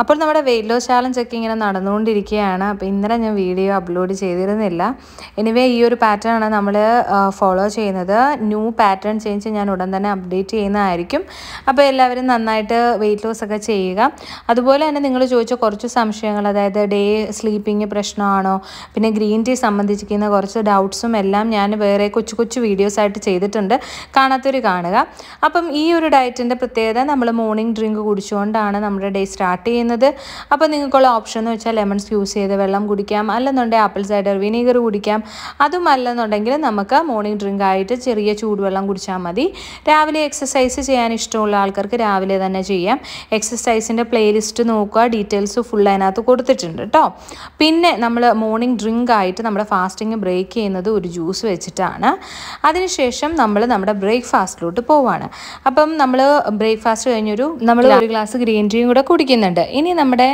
അപ്പോൾ നമ്മുടെ weight loss challenge ഒക്കെ ഇങ്ങനെ നടന്നുകൊണ്ടിരിക്കുകയാണ് അപ്പോൾ ഇന്നലെ ഞാൻ വീഡിയോ അപ്ലോഡ് ചെയ്തിരുന്നില്ല എനിവേ ഈ ഒരു പാറ്റേൺ ആണ് നമ്മൾ ഫോളോ ചെയ്യുന്നത് ന്യൂ പാറ്റേൺ ചേഞ്ച് ഞാൻ ഉടൻ തന്നെ അപ്ഡേറ്റ് ചെയ്യുന്നതായിരിക്കും അപ്പോൾ എല്ലാവരും നന്നായിട്ട് വെയിറ്റ് ലോസ് ഒക്കെ ചെയ്യുക അതുപോലെ തന്നെ നിങ്ങൾ ചോദിച്ച കുറച്ച് സംശയങ്ങൾ അതായത് ഡേ സ്ലീപ്പിംഗ് പ്രശ്നമാണോ പിന്നെ ഗ്രീൻ ടീ സംബന്ധിച്ചിരിക്കുന്ന കുറച്ച് ഡൗട്ട്സും എല്ലാം ഞാൻ വേറെ കൊച്ചു കൊച്ചു വീഡിയോസ് ആയിട്ട് ചെയ്തിട്ടുണ്ട് കാണാത്തൊരു കാണുക അപ്പം ഈ ഒരു ഡയറ്റിൻ്റെ പ്രത്യേകത നമ്മൾ മോർണിംഗ് ഡ്രിങ്ക് കുടിച്ചുകൊണ്ടാണ് നമ്മുടെ ഡേ സ്റ്റാർട്ട് ചെയ്യുന്നത് ചെയ്യുന്നത് അപ്പോൾ നിങ്ങൾക്കുള്ള ഓപ്ഷൻ എന്ന് വെച്ചാൽ ലെമൺസ് യൂസ് ചെയ്ത് വെള്ളം കുടിക്കാം അല്ലെന്നുണ്ടെങ്കിൽ ആപ്പിൾ സൈഡർ വിനീഗർ കുടിക്കാം അതും അല്ലെന്നുണ്ടെങ്കിൽ നമുക്ക് മോർണിംഗ് ഡ്രിങ്ക് ആയിട്ട് ചെറിയ ചൂടുവെള്ളം കുടിച്ചാൽ മതി രാവിലെ എക്സസൈസ് ചെയ്യാൻ ഇഷ്ടമുള്ള ആൾക്കാർക്ക് രാവിലെ തന്നെ ചെയ്യാം എക്സസൈസിൻ്റെ പ്ലേലിസ്റ്റ് നോക്കുക ഡീറ്റെയിൽസ് ഫുൾ അതിനകത്ത് കൊടുത്തിട്ടുണ്ട് കേട്ടോ പിന്നെ നമ്മൾ മോർണിംഗ് ഡ്രിങ്ക് ആയിട്ട് നമ്മുടെ ഫാസ്റ്റിംഗ് ബ്രേക്ക് ചെയ്യുന്നത് ഒരു ജ്യൂസ് വെച്ചിട്ടാണ് അതിനുശേഷം നമ്മൾ നമ്മുടെ ബ്രേക്ക്ഫാസ്റ്റിലോട്ട് പോവാണ് അപ്പം നമ്മൾ ബ്രേക്ക്ഫാസ്റ്റ് കഴിഞ്ഞൊരു നമ്മൾ ഒരു ഗ്ലാസ് ഗ്രീൻ ടീയും കൂടെ കുടിക്കുന്നുണ്ട് ഇനി നമ്മുടെ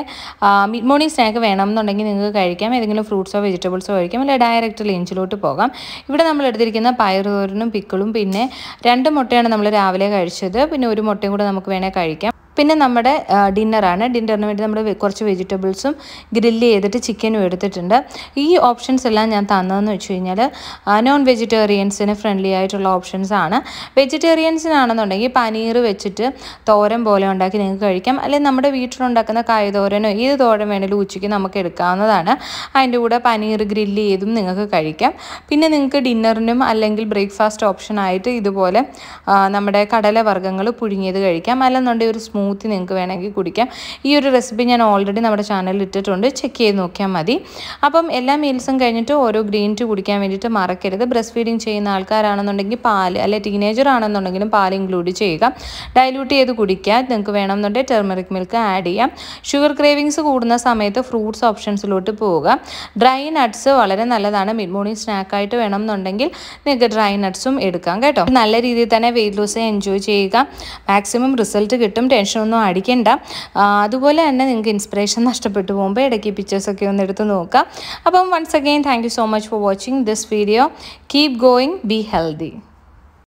മിഡ് മോർണിംഗ് സ്നാക്ക് വേണമെന്നുണ്ടെങ്കിൽ നിങ്ങൾക്ക് കഴിക്കാം ഏതെങ്കിലും ഫ്രൂട്ട്സോ വെജിറ്റബിൾസോ കഴിക്കാം അല്ലെങ്കിൽ ഡയറക്റ്റ് ലഞ്ചിലോട്ട് പോകാം ഇവിടെ നമ്മൾ എടുത്തിരിക്കുന്ന പയറുതോരനും പിക്കിളും പിന്നെ രണ്ട് മുട്ടയാണ് നമ്മൾ രാവിലെ കഴിച്ചത് പിന്നെ ഒരു മുട്ടയും കൂടെ നമുക്ക് വേണേൽ കഴിക്കാം പിന്നെ നമ്മുടെ ഡിന്നറാണ് ഡിന്നറിന് വേണ്ടി നമ്മൾ കുറച്ച് വെജിറ്റബിൾസും ഗ്രില്ല് ചെയ്തിട്ട് ചിക്കനും എടുത്തിട്ടുണ്ട് ഈ ഓപ്ഷൻസ് എല്ലാം ഞാൻ തന്നതെന്ന് വെച്ച് കഴിഞ്ഞാൽ നോൺ വെജിറ്റേറിയൻസിന് ഫ്രണ്ട്ലി ആയിട്ടുള്ള ഓപ്ഷൻസ് ആണ് വെജിറ്റേറിയൻസിനാണെന്നുണ്ടെങ്കിൽ പനീർ വെച്ചിട്ട് തോരൻ പോലെ ഉണ്ടാക്കി നിങ്ങൾക്ക് കഴിക്കാം അല്ലെങ്കിൽ നമ്മുടെ വീട്ടിലുണ്ടാക്കുന്ന കായതോരനോ ഏത് തോരൻ വേണേലും ഉച്ചയ്ക്ക് നമുക്ക് എടുക്കാവുന്നതാണ് അതിൻ്റെ കൂടെ പനീർ ഗ്രില്ല് ചെയ്തും നിങ്ങൾക്ക് കഴിക്കാം പിന്നെ നിങ്ങൾക്ക് ഡിന്നറിനും അല്ലെങ്കിൽ ബ്രേക്ക്ഫാസ്റ്റ് ഓപ്ഷനായിട്ട് ഇതുപോലെ നമ്മുടെ കടലവർഗ്ഗങ്ങൾ പുഴുങ്ങിയത് കഴിക്കാം അല്ലെന്നുണ്ടെങ്കിൽ ഒരു സ്മൂത്ത് സ്മൂത്തി നിങ്ങൾക്ക് വേണമെങ്കിൽ കുടിക്കാം ഈ ഒരു റെസിപ്പി ഞാൻ ഓൾറെഡി നമ്മുടെ ചാനലിൽ ഇട്ടിട്ടുണ്ട് ചെക്ക് ചെയ്ത് നോക്കിയാൽ മതി അപ്പം എല്ലാ മീൽസും കഴിഞ്ഞിട്ട് ഓരോ ഗ്രീൻ ടീ കുടിക്കാൻ വേണ്ടിയിട്ട് മറക്കരുത് ബ്രസ്റ്റ് ഫീഡിങ് ചെയ്യുന്ന ആൾക്കാരാണെന്നുണ്ടെങ്കിൽ പാല് അല്ലെ ടീനേജർ ആണെന്നുണ്ടെങ്കിലും പാൽ ഇൻക്ലൂഡ് ചെയ്യുക ഡൈലൂട്ട് ചെയ്ത് കുടിക്കുക നിങ്ങൾക്ക് വേണമെന്നുണ്ടെങ്കിൽ ടെർമറിക് മിൽക്ക് ആഡ് ചെയ്യാം ഷുഗർ ക്രേവിങ്സ് കൂടുന്ന സമയത്ത് ഫ്രൂട്ട്സ് ഓപ്ഷൻസിലോട്ട് പോവുക ഡ്രൈ നട്ട്സ് വളരെ നല്ലതാണ് മിഡ് മോർണിംഗ് സ്നാക്കായിട്ട് വേണമെന്നുണ്ടെങ്കിൽ നിങ്ങൾക്ക് ഡ്രൈ നട്ട്സും എടുക്കാം കേട്ടോ നല്ല രീതിയിൽ തന്നെ വെയിറ്റ് ലോസ് എൻജോയ് ചെയ്യുക മാക്സിമം റിസൾട്ട് കിട്ടും ടെൻഷൻ വേഷമൊന്നും അടിക്കണ്ട അതുപോലെ തന്നെ നിങ്ങൾക്ക് ഇൻസ്പിറേഷൻ നഷ്ടപ്പെട്ടു പോകുമ്പോൾ ഇടയ്ക്ക് പിക്ചേഴ്സൊക്കെ ഒന്ന് എടുത്ത് നോക്കാം അപ്പം once again thank you so much for watching this video keep going be healthy